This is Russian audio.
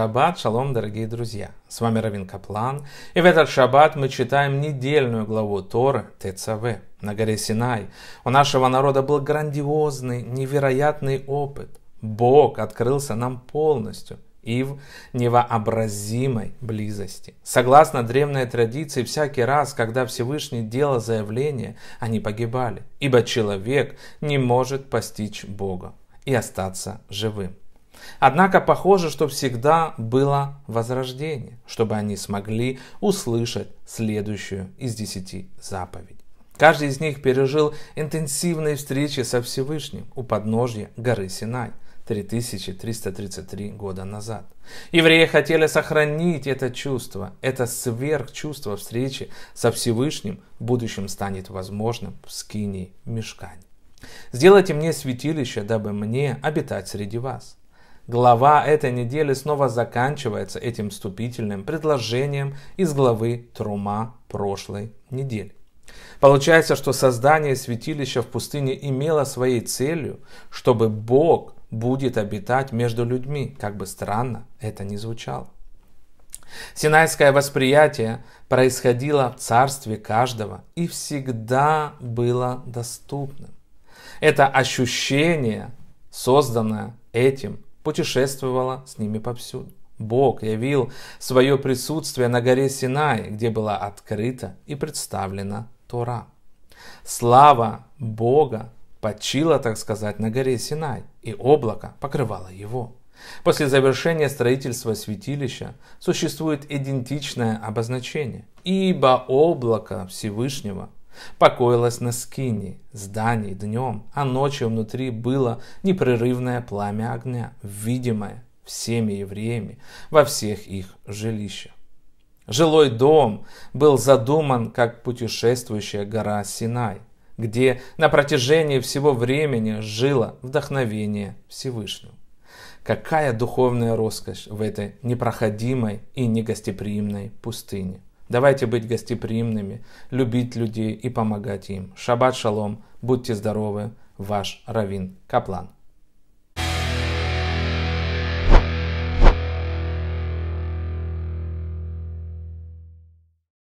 Шаббат, шалом, дорогие друзья! С вами Равин Каплан, и в этот шаббат мы читаем недельную главу Торы ТЦВ на горе Синай. У нашего народа был грандиозный, невероятный опыт. Бог открылся нам полностью и в невообразимой близости. Согласно древней традиции, всякий раз, когда Всевышний делал заявление, они погибали, ибо человек не может постичь Бога и остаться живым. Однако похоже, что всегда было возрождение, чтобы они смогли услышать следующую из десяти заповедей. Каждый из них пережил интенсивные встречи со Всевышним у подножья горы Синай. 3333 года назад. Евреи хотели сохранить это чувство, это сверхчувство встречи со Всевышним в будущем станет возможным в скинии Мешкане. Сделайте мне святилище, дабы мне обитать среди вас. Глава этой недели снова заканчивается этим вступительным предложением из главы Трума прошлой недели. Получается, что создание святилища в пустыне имело своей целью, чтобы Бог будет обитать между людьми, как бы странно это ни звучало. Синайское восприятие происходило в царстве каждого и всегда было доступным. Это ощущение, созданное этим путешествовала с ними повсюду. Бог явил свое присутствие на горе Синай, где была открыта и представлена Тора. Слава Бога почила, так сказать, на горе Синай, и облако покрывало его. После завершения строительства святилища существует идентичное обозначение, ибо облако Всевышнего Покоилась на скине, здании днем, а ночью внутри было непрерывное пламя огня, видимое всеми евреями во всех их жилищах. Жилой дом был задуман как путешествующая гора Синай, где на протяжении всего времени жило вдохновение Всевышнего. Какая духовная роскошь в этой непроходимой и негостеприимной пустыне! Давайте быть гостеприимными, любить людей и помогать им. Шаббат шалом, будьте здоровы, ваш Равин Каплан.